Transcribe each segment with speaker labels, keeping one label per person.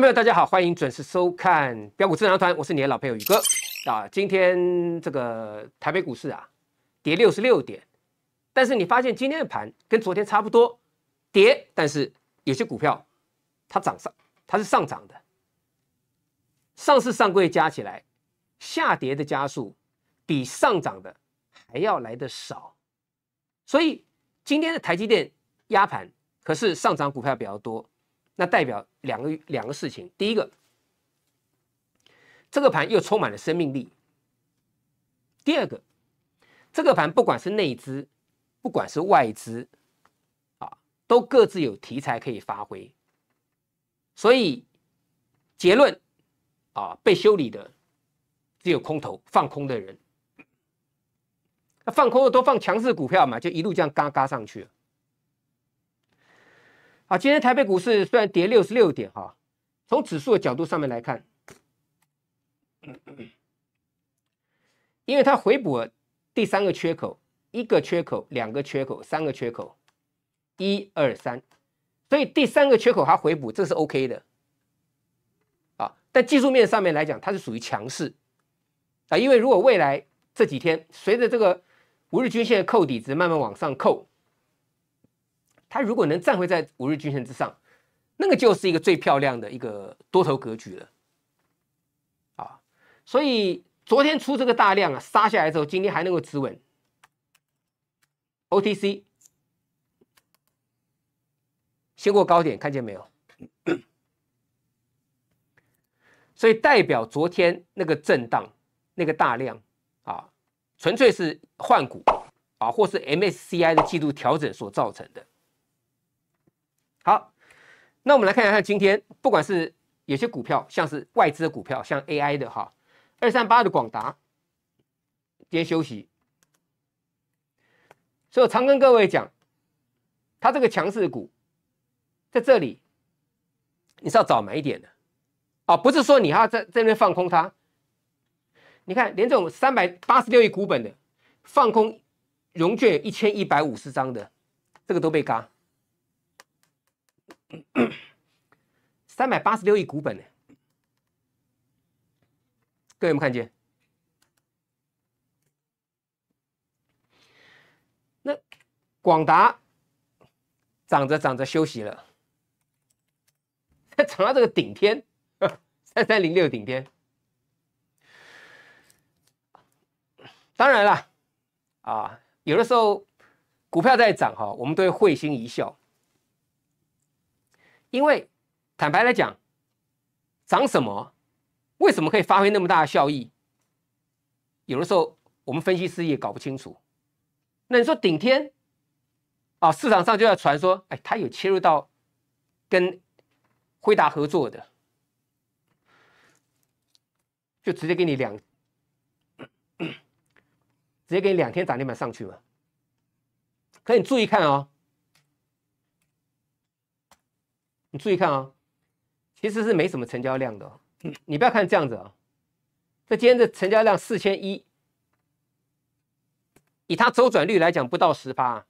Speaker 1: 朋友，大家好，欢迎准时收看标股智囊团，我是你的老朋友宇哥啊。今天这个台北股市啊，跌六十六点，但是你发现今天的盘跟昨天差不多跌，但是有些股票它涨上，它是上涨的，上市上柜加起来，下跌的加速比上涨的还要来的少，所以今天的台积电压盘可是上涨股票比较多。那代表两个两个事情，第一个，这个盘又充满了生命力；第二个，这个盘不管是内资，不管是外资，啊，都各自有题材可以发挥。所以结论，啊，被修理的只有空头放空的人，那放空的都放强势股票嘛，就一路这样嘎嘎上去。好，今天台北股市虽然跌六十六点哈，从指数的角度上面来看，因为它回补了第三个缺口，一个缺口，两个缺口，三个缺口，一二三，所以第三个缺口它回补，这是 O K 的，啊，但技术面上面来讲，它是属于强势，啊，因为如果未来这几天随着这个五日均线的扣底值慢慢往上扣。它如果能站回在五日均线之上，那个就是一个最漂亮的一个多头格局了，啊，所以昨天出这个大量啊杀下来之后，今天还能够止稳，OTC，先过高点，看见没有？所以代表昨天那个震荡那个大量啊，纯粹是换股啊，或是 MSCI 的季度调整所造成的。好，那我们来看一下，今天不管是有些股票，像是外资的股票，像 AI 的哈，二三八的广达，今天休息。所以我常跟各位讲，它这个强势股在这里，你是要早买一点的，啊，不是说你要在这边放空它。你看，连这种三百八十六亿股本的，放空融券一千一百五十张的，这个都被割。三百八十六亿股本呢？各位有没看见？那广达涨着涨着休息了，它涨到这个顶天三三零六顶天。当然了，啊，有的时候股票在涨哈，我们都会会心一笑。因为坦白来讲，涨什么，为什么可以发挥那么大的效益？有的时候我们分析师也搞不清楚。那你说顶天啊，市场上就要传说，哎，他有切入到跟辉达合作的，就直接给你两，直接给你两天涨停板上去嘛？可你注意看哦。你注意看啊，其实是没什么成交量的。你不要看这样子啊，这今天的成交量四千一，以它周转率来讲不到十八，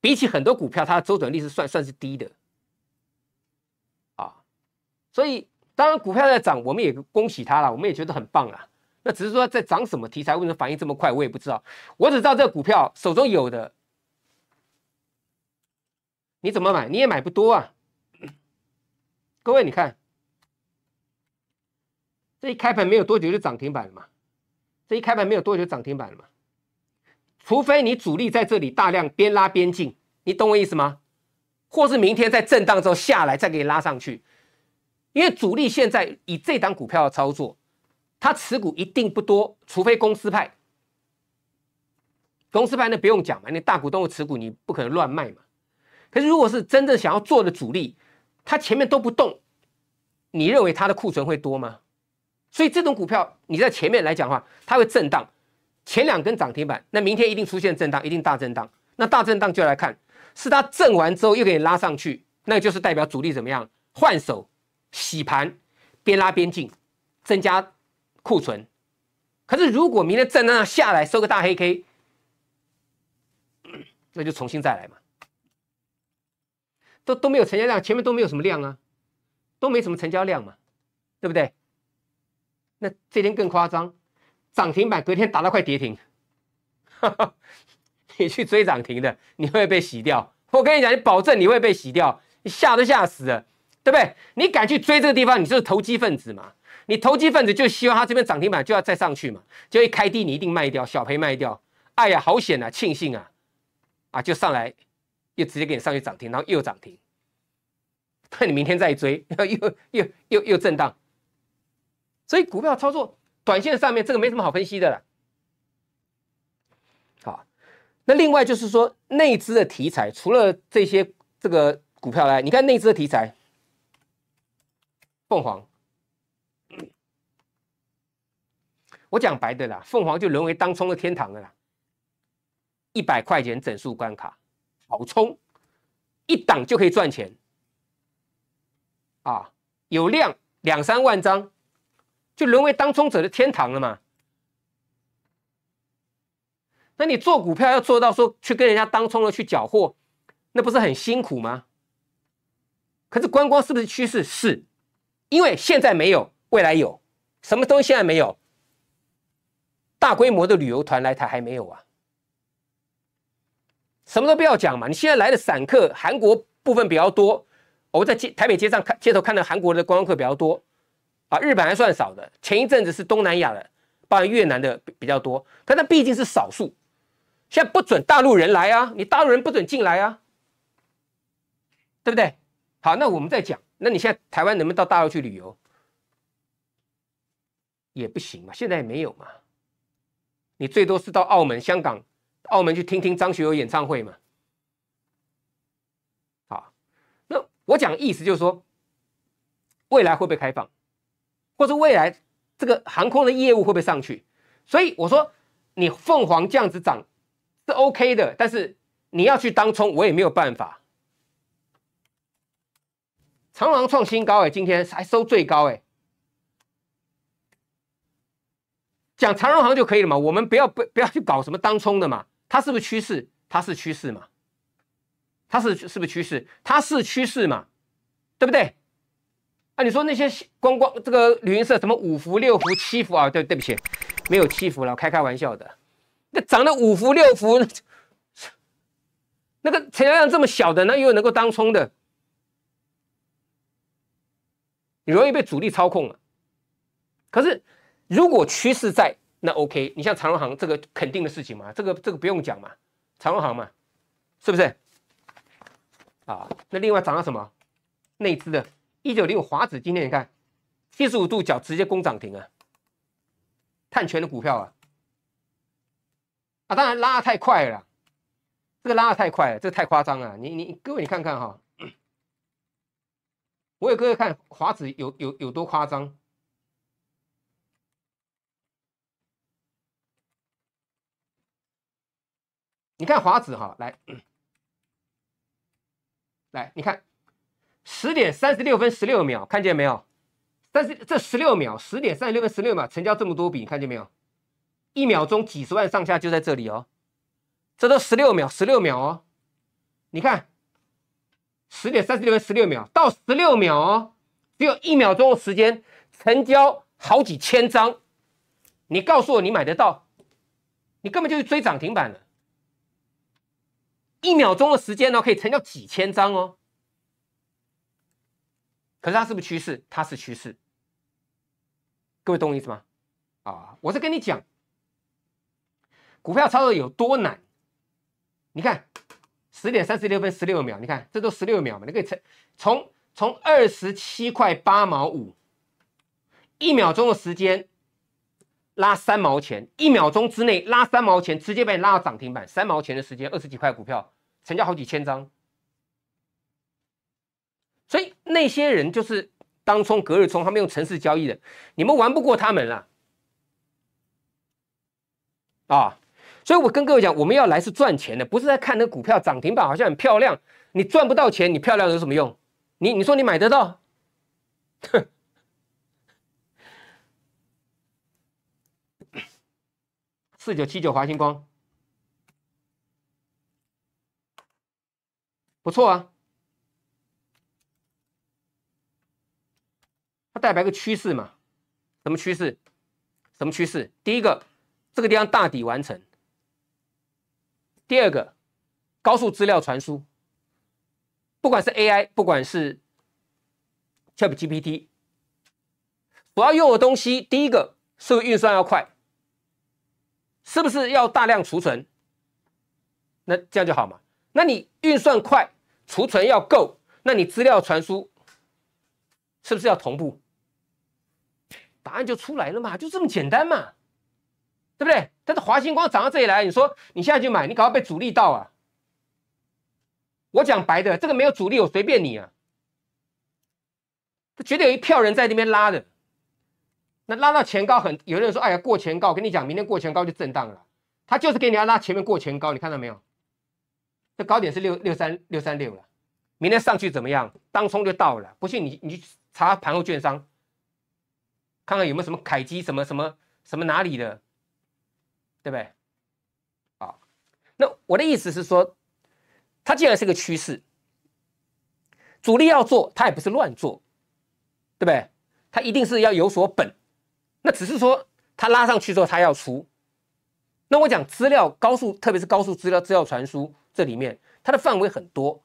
Speaker 1: 比起很多股票，它的周转率是算算是低的。啊，所以当然股票在涨，我们也恭喜它了，我们也觉得很棒了。那只是说在涨什么题材，为什么反应这么快，我也不知道。我只知道这个股票手中有的。你怎么买？你也买不多啊！各位，你看，这一开盘没有多久就涨停板了嘛？这一开盘没有多久涨停板了嘛？除非你主力在这里大量边拉边进，你懂我意思吗？或是明天在震荡之后下来再给你拉上去，因为主力现在以这档股票的操作，他持股一定不多，除非公司派。公司派那不用讲嘛，那大股东的持股你不可能乱卖嘛。可是如果是真正想要做的主力，他前面都不动，你认为他的库存会多吗？所以这种股票你在前面来讲的话，它会震荡，前两根涨停板，那明天一定出现震荡，一定大震荡。那大震荡就来看，是它震完之后又给你拉上去，那就是代表主力怎么样换手、洗盘、边拉边进，增加库存。可是如果明天震荡下来收个大黑 K，那就重新再来嘛。都都没有成交量，前面都没有什么量啊，都没什么成交量嘛，对不对？那这天更夸张，涨停板隔天打到快跌停，你去追涨停的，你会被洗掉。我跟你讲，你保证你会被洗掉，你吓都吓死了，对不对？你敢去追这个地方，你就是投机分子嘛。你投机分子就希望它这边涨停板就要再上去嘛，就会开低，你一定卖掉小赔卖掉。哎呀，好险啊，庆幸啊，啊，就上来。又直接给你上去涨停，然后又涨停，那你明天再追，又又又又震荡。所以股票操作短线上面这个没什么好分析的了。好，那另外就是说内资的题材，除了这些这个股票来，你看内资的题材，凤凰，我讲白的啦，凤凰就沦为当冲的天堂了，一百块钱整数关卡。好冲，一档就可以赚钱，啊，有量两三万张，就沦为当冲者的天堂了嘛？那你做股票要做到说去跟人家当冲的去缴货，那不是很辛苦吗？可是观光是不是趋势？是，因为现在没有，未来有什么东西现在没有？大规模的旅游团来台还没有啊。什么都不要讲嘛！你现在来的散客，韩国部分比较多，我在街台北街上看街头看到韩国的观光客比较多，啊，日本还算少的。前一阵子是东南亚的，包括越南的比较多，但那毕竟是少数。现在不准大陆人来啊！你大陆人不准进来啊，对不对？好，那我们再讲，那你现在台湾能不能到大陆去旅游？也不行嘛，现在没有嘛。你最多是到澳门、香港。澳门去听听张学友演唱会嘛？好，那我讲意思就是说，未来会不会开放，或是未来这个航空的业务会不会上去？所以我说，你凤凰这样子涨是 OK 的，但是你要去当冲，我也没有办法。长隆创新高哎，今天还收最高哎，讲长隆行就可以了嘛，我们不要不不要去搞什么当冲的嘛。它是不是趋势？它是趋势嘛？它是是不是趋势？它是趋势嘛？对不对？啊，你说那些光光这个旅行社什么五福六福七福啊？对对不起，没有七福了，开开玩笑的。那涨了五福六福，那个成交量这么小的，那又能够当冲的，你容易被主力操控了。可是如果趋势在。那 OK，你像长荣行这个肯定的事情嘛，这个这个不用讲嘛，长荣行嘛，是不是？啊，那另外涨了什么？内资的，一九零五华子今天你看，七十五度角直接攻涨停啊，碳权的股票啊，啊，当然拉得太快了，这个拉得太快了，这太夸张了，你你各位你看看哈，我有各位看华子有有有多夸张。你看华子哈，来来，你看十点三十六分十六秒，看见没有？但是这十六秒，十点三十六分十六秒成交这么多笔，看见没有？一秒钟几十万上下，就在这里哦。这都十六秒，十六秒哦。你看十点三十六分十六秒到十六秒哦，只有一秒钟的时间，成交好几千张。你告诉我，你买得到？你根本就是追涨停板了。一秒钟的时间呢，可以成交几千张哦。可是它是不是趋势？它是趋势。各位懂我意思吗？啊，我是跟你讲，股票操作有多难。你看，十点三十六分十六秒，你看这都十六秒嘛，你可以从从从二十七块八毛五，一秒钟的时间。拉三毛钱，一秒钟之内拉三毛钱，直接把你拉到涨停板。三毛钱的时间，二十几块股票成交好几千张，所以那些人就是当冲、隔日冲，他们用城市交易的。你们玩不过他们了啊！所以我跟各位讲，我们要来是赚钱的，不是在看那股票涨停板好像很漂亮。你赚不到钱，你漂亮有什么用？你你说你买得到？哼！四九七九华星光不错啊，它代表一个趋势嘛？什么趋势？什么趋势？第一个，这个地方大底完成；第二个，高速资料传输，不管是 AI，不管是 ChatGPT，我要用的东西，第一个是运算要快。是不是要大量储存？那这样就好嘛？那你运算快，储存要够，那你资料传输是不是要同步？答案就出来了嘛，就这么简单嘛，对不对？但是华星光涨到这里来，你说你现在去买，你搞要被主力到啊？我讲白的，这个没有主力，我随便你啊。我绝对有一票人在那边拉的。那拉到前高很，有的人说，哎呀，过前高，我跟你讲，明天过前高就震荡了。他就是给你要拉前面过前高，你看到没有？这高点是六六三六三六了，明天上去怎么样？当冲就到了，不信你你查盘后券商，看看有没有什么凯基什么什么什么哪里的，对不对？啊，那我的意思是说，它既然是个趋势，主力要做，他也不是乱做，对不对？他一定是要有所本。那只是说，它拉上去之后，它要出。那我讲资料高速，特别是高速资料资料传输这里面，它的范围很多。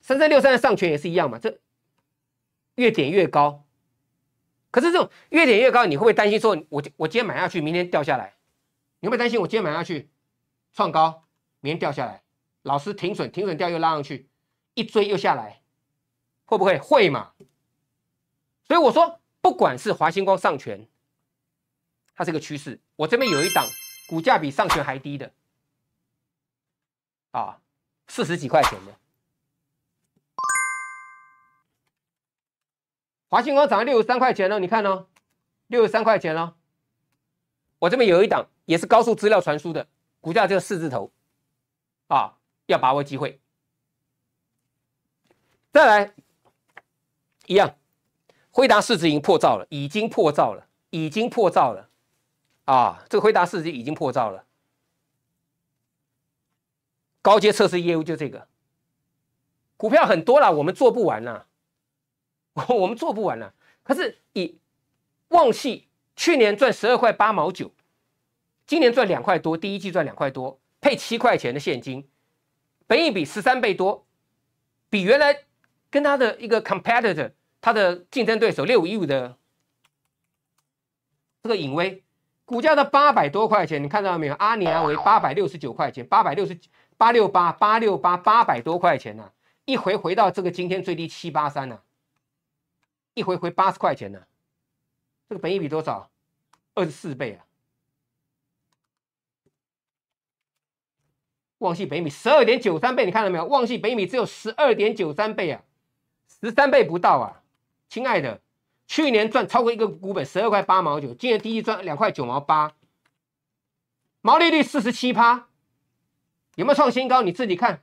Speaker 1: 三三六三的上权也是一样嘛，这越点越高。可是这种越点越高，你会不会担心说，我我今天买下去，明天掉下来？你会不会担心我今天买下去，创高，明天掉下来？老师停损，停损掉又拉上去，一追又下来，会不会？会嘛？所以我说。不管是华星光上权，它是一个趋势。我这边有一档股价比上权还低的，啊，四十几块钱的。华星光涨了六十三块钱了，你看呢？六十三块钱了。我这边有一档也是高速资料传输的，股价就四字头，啊，要把握机会。再来，一样。回答值已经破造了，已经破造了，已经破造了，啊，这个回答值已经破造了。高阶测试业务就这个，股票很多了，我们做不完了，我 我们做不完了。可是以旺系去年赚十二块八毛九，今年赚两块多，第一季赚两块多，配七块钱的现金，本影比十三倍多，比原来跟他的一个 competitor。它的竞争对手六五一五的这个影威股价的八百多块钱，你看到了没有？阿阿维八百六十九块钱，八百六十八六八八六八八百多块钱呢，一回回到这个今天最低七八三呢，一回回八十块钱呢，这个本益比多少？二十四倍啊！旺系北米十二点九三倍，你看到没有？旺系北米只有十二点九三倍啊，十三倍不到啊！亲爱的，去年赚超过一个股本十二块八毛九，今年第一赚两块九毛八，毛利率四十七趴，有没有创新高？你自己看，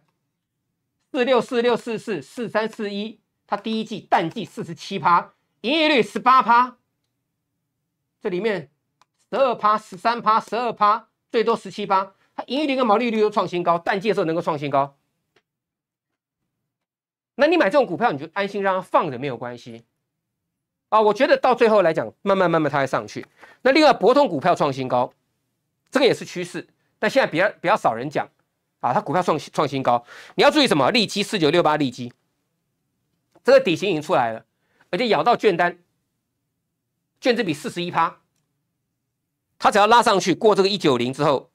Speaker 1: 四六四六四四四三四一，它第一季淡季四十七趴，营业率十八趴，这里面十二趴、十三趴、十二趴，最多十七趴，它业利率跟毛利率都创新高，淡季的时候能够创新高。那你买这种股票，你就安心让它放着，没有关系。啊，我觉得到最后来讲，慢慢慢慢它会上去。那另外，博通股票创新高，这个也是趋势，但现在比较比较少人讲。啊，它股票创创新高，你要注意什么？利基四九六八利基，这个底型已经出来了，而且咬到券单，券占比四十一趴。它只要拉上去过这个一九零之后，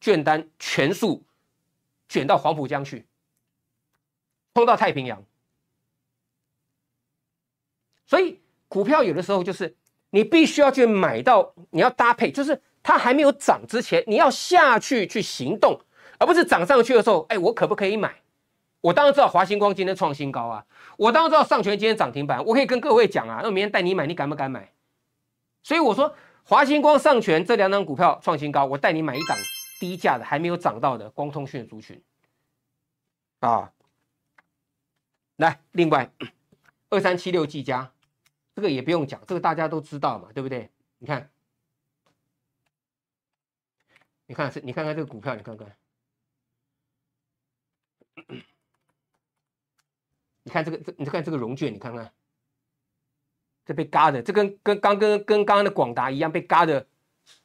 Speaker 1: 券单全数卷到黄浦江去，冲到太平洋。所以股票有的时候就是你必须要去买到，你要搭配，就是它还没有涨之前，你要下去去行动，而不是涨上去的时候，哎，我可不可以买？我当然知道华星光今天创新高啊，我当然知道上全今天涨停板，我可以跟各位讲啊，那明天带你买，你敢不敢买？所以我说华星光、上全这两档股票创新高，我带你买一档低价的还没有涨到的光通讯族群啊。来，另外二三七六计价这个也不用讲，这个大家都知道嘛，对不对？你看，你看是，你看看这个股票，你看看，你看这个这，你看这个融券，你看看，这被嘎的，这跟跟刚跟跟刚刚的广达一样被嘎的，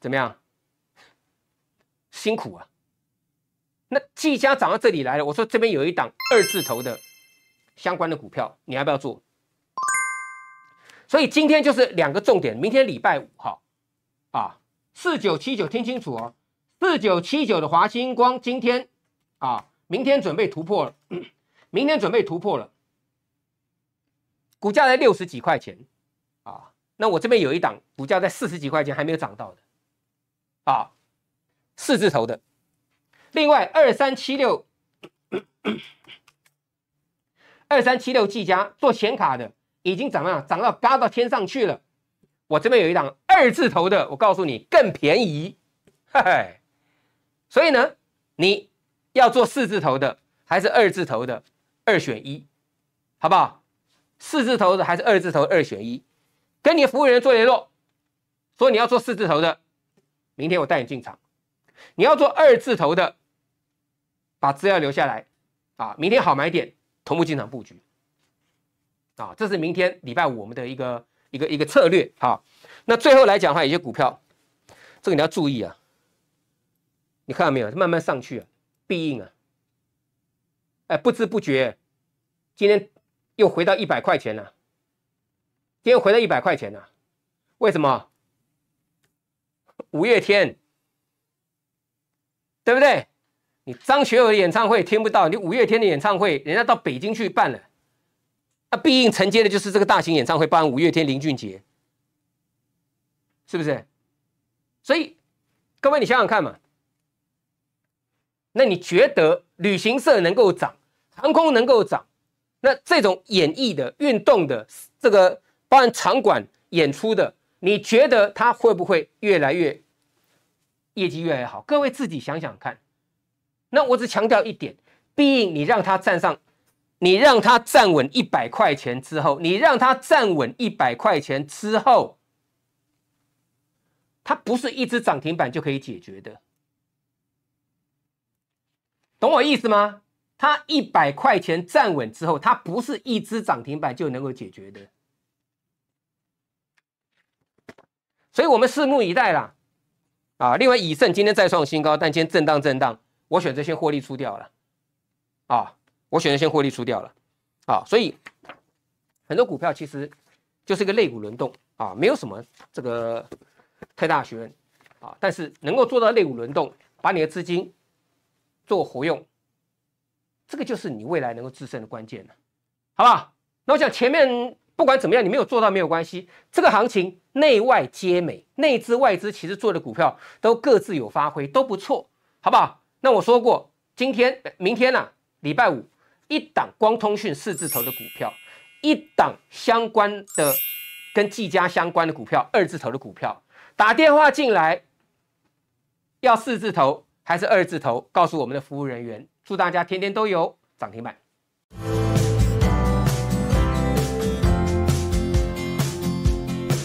Speaker 1: 怎么样？辛苦啊！那即将涨到这里来了，我说这边有一档二字头的相关的股票，你要不要做？所以今天就是两个重点，明天礼拜五哈，啊，四九七九听清楚哦，四九七九的华星光今天，啊，明天准备突破了，明天准备突破了，股价在六十几块钱，啊，那我这边有一档股价在四十几块钱还没有涨到的，啊，四字头的，另外二三七六，二三七六技嘉做显卡的。已经涨了，涨到高到天上去了。我这边有一档二字头的，我告诉你更便宜，嘿嘿。所以呢，你要做四字头的还是二字头的，二选一，好不好？四字头的还是二字头，二选一，跟你的服务员做联络，说你要做四字头的，明天我带你进场；你要做二字头的，把资料留下来，啊，明天好买点，同步进场布局。啊，这是明天礼拜五我们的一个一个一个策略。好，那最后来讲的话，有些股票，这个你要注意啊。你看到没有？慢慢上去啊，必应啊。哎，不知不觉，今天又回到一百块钱了。今天回到一百块钱了，为什么？五月天，对不对？你张学友的演唱会听不到，你五月天的演唱会，人家到北京去办了。必应承接的就是这个大型演唱会，包含五月天、林俊杰，是不是？所以，各位你想想看嘛，那你觉得旅行社能够涨，航空能够涨，那这种演艺的、运动的这个包含场馆演出的，你觉得它会不会越来越业绩越来越好？各位自己想想看。那我只强调一点，毕竟你让它站上。你让它站稳一百块钱之后，你让它站稳一百块钱之后，它不是一只涨停板就可以解决的，懂我意思吗？它一百块钱站稳之后，它不是一只涨停板就能够解决的，所以我们拭目以待啦。啊，另外以盛今天再创新高，但今天震荡震荡，我选择先获利出掉了。啊。我选择先获利出掉了，啊，所以很多股票其实就是一个类股轮动啊，没有什么这个太大学问啊，但是能够做到类股轮动，把你的资金做活用，这个就是你未来能够制胜的关键了，好不好？那我想前面不管怎么样，你没有做到没有关系，这个行情内外皆美，内资外资其实做的股票都各自有发挥，都不错，好不好？那我说过，今天、明天呢，礼拜五。一档光通讯四字头的股票，一档相关的跟技嘉相关的股票，二字头的股票，打电话进来，要四字头还是二字头？告诉我们的服务人员。祝大家天天都有涨停板。